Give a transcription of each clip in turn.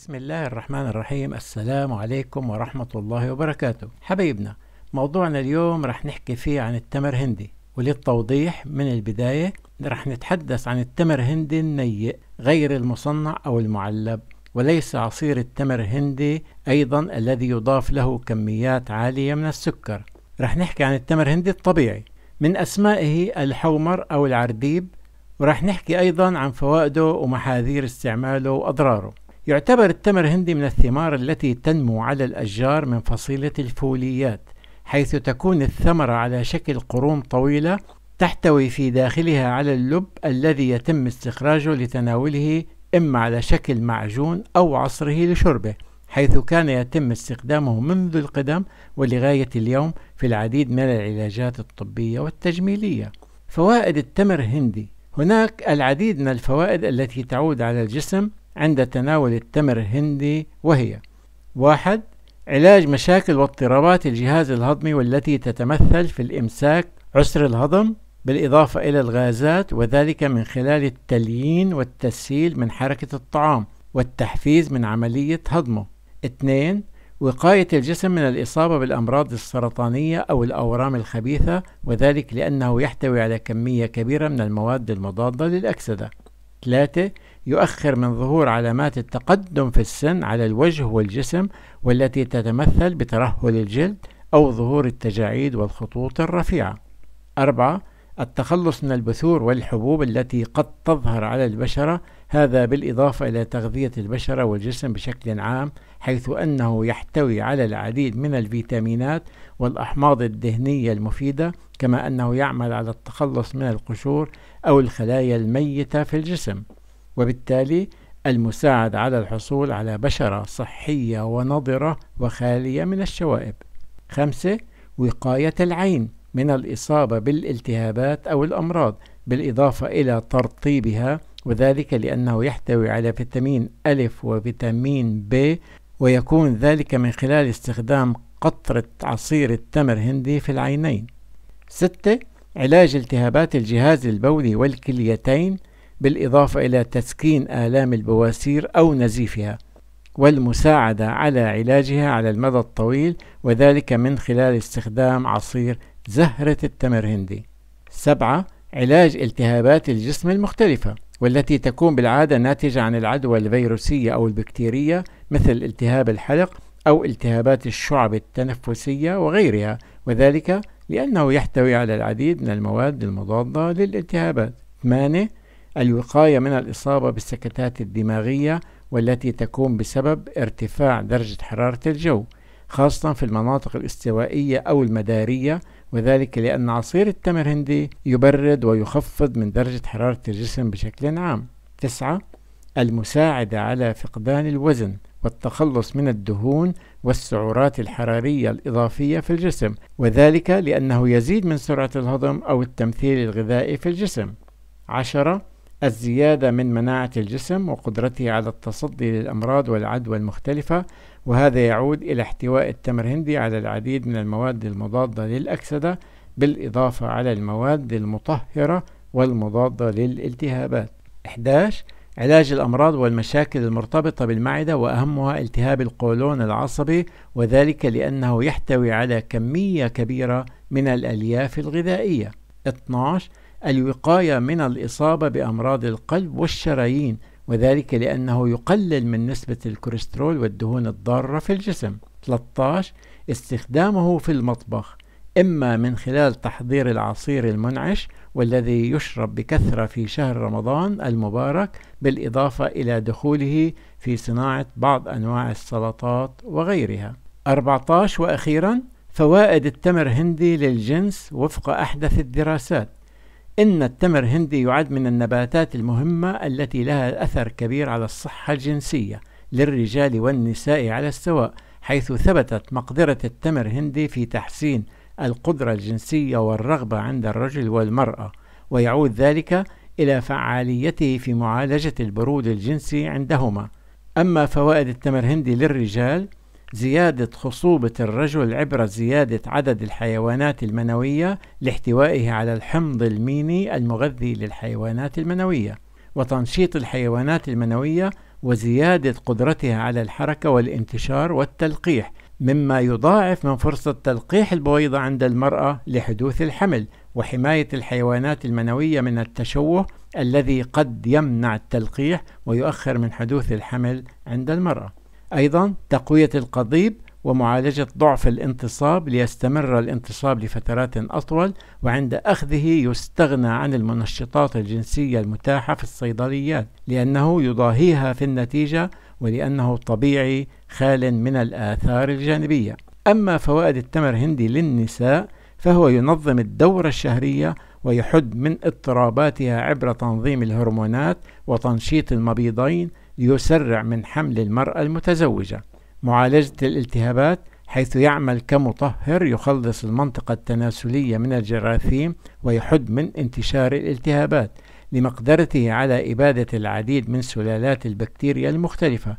بسم الله الرحمن الرحيم السلام عليكم ورحمة الله وبركاته حبيبنا موضوعنا اليوم رح نحكي فيه عن التمر هندي وللتوضيح من البداية رح نتحدث عن التمر هندي النيء غير المصنع أو المعلب وليس عصير التمر هندي أيضا الذي يضاف له كميات عالية من السكر رح نحكي عن التمر هندي الطبيعي من أسمائه الحومر أو العرديب ورح نحكي أيضا عن فوائده ومحاذير استعماله وأضراره يعتبر التمر هندي من الثمار التي تنمو على الأشجار من فصيلة الفوليات حيث تكون الثمرة على شكل قرون طويلة تحتوي في داخلها على اللب الذي يتم استخراجه لتناوله إما على شكل معجون أو عصره لشربه حيث كان يتم استخدامه منذ القدم ولغاية اليوم في العديد من العلاجات الطبية والتجميلية فوائد التمر هندي هناك العديد من الفوائد التي تعود على الجسم عند تناول التمر الهندي وهي واحد علاج مشاكل واضطرابات الجهاز الهضمي والتي تتمثل في الإمساك عسر الهضم بالإضافة إلى الغازات وذلك من خلال التليين والتسهيل من حركة الطعام والتحفيز من عملية هضمه 2. وقاية الجسم من الإصابة بالأمراض السرطانية أو الأورام الخبيثة وذلك لأنه يحتوي على كمية كبيرة من المواد المضادة للأكسدة 3. يؤخر من ظهور علامات التقدم في السن على الوجه والجسم والتي تتمثل بترهل الجلد أو ظهور التجاعيد والخطوط الرفيعة. أربعة التخلص من البثور والحبوب التي قد تظهر على البشرة هذا بالإضافة إلى تغذية البشرة والجسم بشكل عام حيث أنه يحتوي على العديد من الفيتامينات والأحماض الدهنية المفيدة كما أنه يعمل على التخلص من القشور أو الخلايا الميتة في الجسم وبالتالي المساعد على الحصول على بشرة صحية ونضرة وخالية من الشوائب. خمسة وقاية العين من الإصابة بالالتهابات أو الأمراض بالإضافة إلى ترطيبها وذلك لأنه يحتوي على فيتامين ألف وفيتامين ب ويكون ذلك من خلال استخدام قطرة عصير التمر هندي في العينين. ستة علاج التهابات الجهاز البولي والكليتين بالإضافة إلى تسكين آلام البواسير أو نزيفها والمساعدة على علاجها على المدى الطويل وذلك من خلال استخدام عصير زهرة التمر هندي سبعة علاج التهابات الجسم المختلفة والتي تكون بالعادة ناتجة عن العدوى الفيروسية أو البكتيرية مثل التهاب الحلق أو التهابات الشعب التنفسية وغيرها وذلك لأنه يحتوي على العديد من المواد المضادة للالتهابات 8 الوقاية من الإصابة بالسكتات الدماغية والتي تكون بسبب ارتفاع درجة حرارة الجو خاصة في المناطق الاستوائية أو المدارية وذلك لأن عصير التمر الهندي يبرد ويخفض من درجة حرارة الجسم بشكل عام. تسعه المساعدة على فقدان الوزن والتخلص من الدهون والسعرات الحرارية الإضافية في الجسم وذلك لأنه يزيد من سرعة الهضم أو التمثيل الغذائي في الجسم. 10. الزيادة من مناعة الجسم وقدرته على التصدي للأمراض والعدوى المختلفة وهذا يعود إلى احتواء التمر الهندي على العديد من المواد المضادة للأكسدة بالإضافة على المواد المطهرة والمضادة للالتهابات 11 علاج الأمراض والمشاكل المرتبطة بالمعدة وأهمها التهاب القولون العصبي وذلك لأنه يحتوي على كمية كبيرة من الألياف الغذائية 12 الوقاية من الإصابة بأمراض القلب والشرايين وذلك لأنه يقلل من نسبة الكوليسترول والدهون الضارة في الجسم 13 استخدامه في المطبخ إما من خلال تحضير العصير المنعش والذي يشرب بكثرة في شهر رمضان المبارك بالإضافة إلى دخوله في صناعة بعض أنواع السلطات وغيرها 14 وأخيرا فوائد التمر هندي للجنس وفق أحدث الدراسات إن التمر هندي يعد من النباتات المهمة التي لها أثر كبير على الصحة الجنسية للرجال والنساء على السواء حيث ثبتت مقدرة التمر هندي في تحسين القدرة الجنسية والرغبة عند الرجل والمرأة ويعود ذلك إلى فعاليته في معالجة البرود الجنسي عندهما أما فوائد التمر هندي للرجال زيادة خصوبة الرجل عبر زيادة عدد الحيوانات المنوية لاحتوائه على الحمض الميني المغذي للحيوانات المنوية وتنشيط الحيوانات المنوية وزيادة قدرتها على الحركة والانتشار والتلقيح مما يضاعف من فرصة تلقيح البويضة عند المرأة لحدوث الحمل وحماية الحيوانات المنوية من التشوه الذي قد يمنع التلقيح ويؤخر من حدوث الحمل عند المرأة أيضا تقوية القضيب ومعالجة ضعف الانتصاب ليستمر الانتصاب لفترات أطول وعند أخذه يستغنى عن المنشطات الجنسية المتاحة في الصيدليات لأنه يضاهيها في النتيجة ولأنه طبيعي خال من الآثار الجانبية أما فوائد التمر هندي للنساء فهو ينظم الدورة الشهرية ويحد من اضطراباتها عبر تنظيم الهرمونات وتنشيط المبيضين ليسرع من حمل المرأة المتزوجة معالجة الالتهابات حيث يعمل كمطهر يخلص المنطقة التناسلية من الجراثيم ويحد من انتشار الالتهابات لمقدرته على إبادة العديد من سلالات البكتيريا المختلفة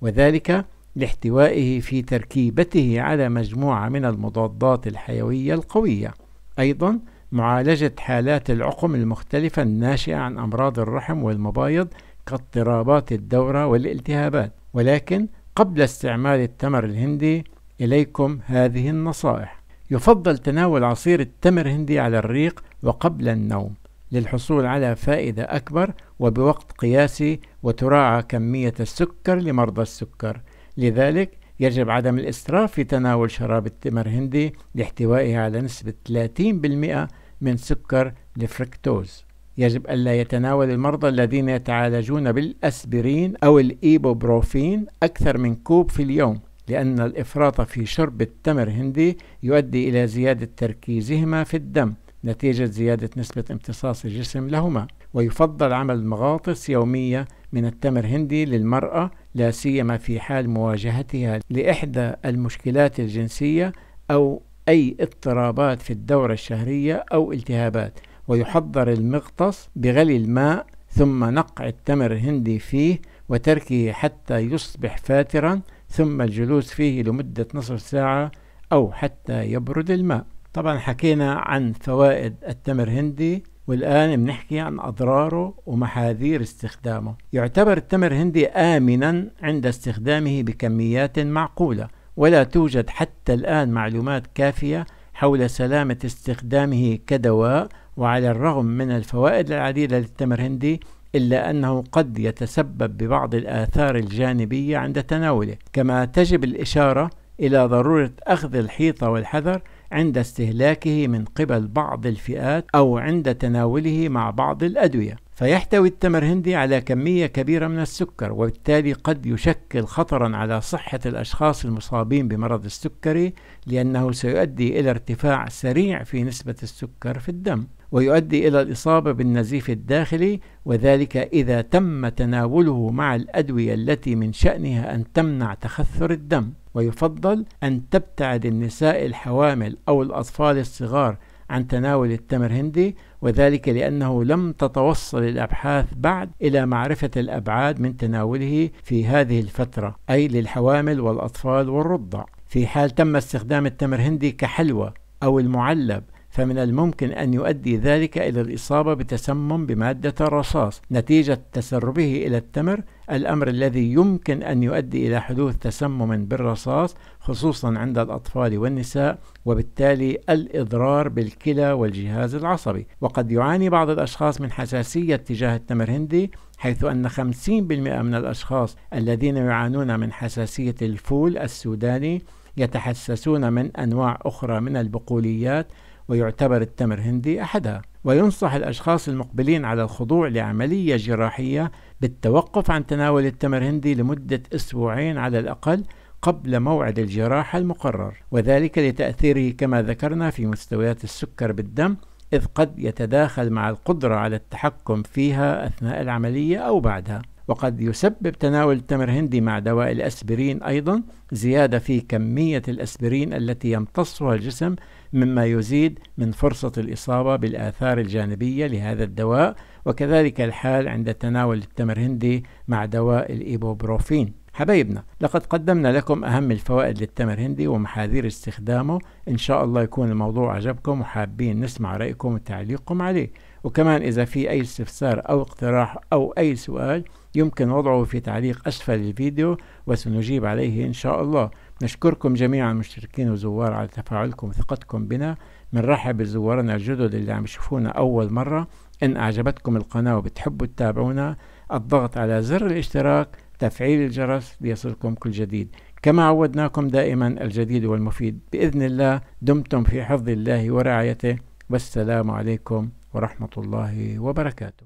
وذلك لاحتوائه في تركيبته على مجموعة من المضادات الحيوية القوية أيضا معالجة حالات العقم المختلفة الناشئة عن أمراض الرحم والمبايض كاضطرابات الدورة والالتهابات ولكن قبل استعمال التمر الهندي إليكم هذه النصائح يفضل تناول عصير التمر الهندي على الريق وقبل النوم للحصول على فائدة أكبر وبوقت قياسي وتراعى كمية السكر لمرضى السكر لذلك يجب عدم الإسراف في تناول شراب التمر الهندي لاحتوائه على نسبة 30% من سكر الفركتوز يجب ألا يتناول المرضى الذين يتعالجون بالأسبرين أو الإيبوبروفين أكثر من كوب في اليوم لأن الإفراط في شرب التمر هندي يؤدي إلى زيادة تركيزهما في الدم نتيجة زيادة نسبة امتصاص الجسم لهما ويفضل عمل مغاطس يومية من التمر هندي للمرأة لا سيما في حال مواجهتها لإحدى المشكلات الجنسية أو أي اضطرابات في الدورة الشهرية أو التهابات ويحضر المغطس بغلي الماء ثم نقع التمر الهندي فيه وتركه حتى يصبح فاترا ثم الجلوس فيه لمدة نصف ساعة أو حتى يبرد الماء طبعا حكينا عن فوائد التمر هندي والآن بنحكي عن أضراره ومحاذير استخدامه يعتبر التمر هندي آمنا عند استخدامه بكميات معقولة ولا توجد حتى الآن معلومات كافية حول سلامة استخدامه كدواء وعلى الرغم من الفوائد العديدة للتمر هندي إلا أنه قد يتسبب ببعض الآثار الجانبية عند تناوله كما تجب الإشارة إلى ضرورة أخذ الحيطة والحذر عند استهلاكه من قبل بعض الفئات أو عند تناوله مع بعض الأدوية فيحتوي التمر الهندي على كمية كبيرة من السكر وبالتالي قد يشكل خطرا على صحة الأشخاص المصابين بمرض السكري لأنه سيؤدي إلى ارتفاع سريع في نسبة السكر في الدم ويؤدي إلى الإصابة بالنزيف الداخلي وذلك إذا تم تناوله مع الأدوية التي من شأنها أن تمنع تخثر الدم ويفضل أن تبتعد النساء الحوامل أو الأطفال الصغار عن تناول التمر هندي وذلك لأنه لم تتوصل الأبحاث بعد إلى معرفة الأبعاد من تناوله في هذه الفترة أي للحوامل والأطفال والرضع في حال تم استخدام التمر هندي كحلوى أو المعلب فمن الممكن أن يؤدي ذلك إلى الإصابة بتسمم بمادة الرصاص نتيجة تسربه إلى التمر الأمر الذي يمكن أن يؤدي إلى حدوث تسمم بالرصاص خصوصا عند الأطفال والنساء وبالتالي الإضرار بالكلى والجهاز العصبي وقد يعاني بعض الأشخاص من حساسية تجاه التمر هندي حيث أن 50% من الأشخاص الذين يعانون من حساسية الفول السوداني يتحسسون من أنواع أخرى من البقوليات ويعتبر التمر هندي أحدها وينصح الأشخاص المقبلين على الخضوع لعملية جراحية بالتوقف عن تناول التمر هندي لمدة أسبوعين على الأقل قبل موعد الجراحة المقرر وذلك لتأثيره كما ذكرنا في مستويات السكر بالدم إذ قد يتداخل مع القدرة على التحكم فيها أثناء العملية أو بعدها وقد يسبب تناول التمر هندي مع دواء الأسبرين أيضا زيادة في كمية الأسبرين التي يمتصها الجسم مما يزيد من فرصة الإصابة بالآثار الجانبية لهذا الدواء وكذلك الحال عند تناول التمر هندي مع دواء الإيبوبروفين حبايبنا لقد قدمنا لكم أهم الفوائد للتمر هندي ومحاذير استخدامه إن شاء الله يكون الموضوع عجبكم وحابين نسمع رأيكم وتعليقكم عليه وكمان إذا في أي استفسار أو اقتراح أو أي سؤال يمكن وضعه في تعليق أسفل الفيديو وسنجيب عليه إن شاء الله نشكركم جميعا مشتركين وزوار على تفاعلكم وثقتكم بنا بنرحب بزوارنا الجدد اللي عم يشوفونا أول مرة إن أعجبتكم القناة وبتحبوا تتابعونا الضغط على زر الاشتراك تفعيل الجرس ليصلكم كل جديد كما عودناكم دائما الجديد والمفيد بإذن الله دمتم في حفظ الله ورعايته والسلام عليكم ورحمة الله وبركاته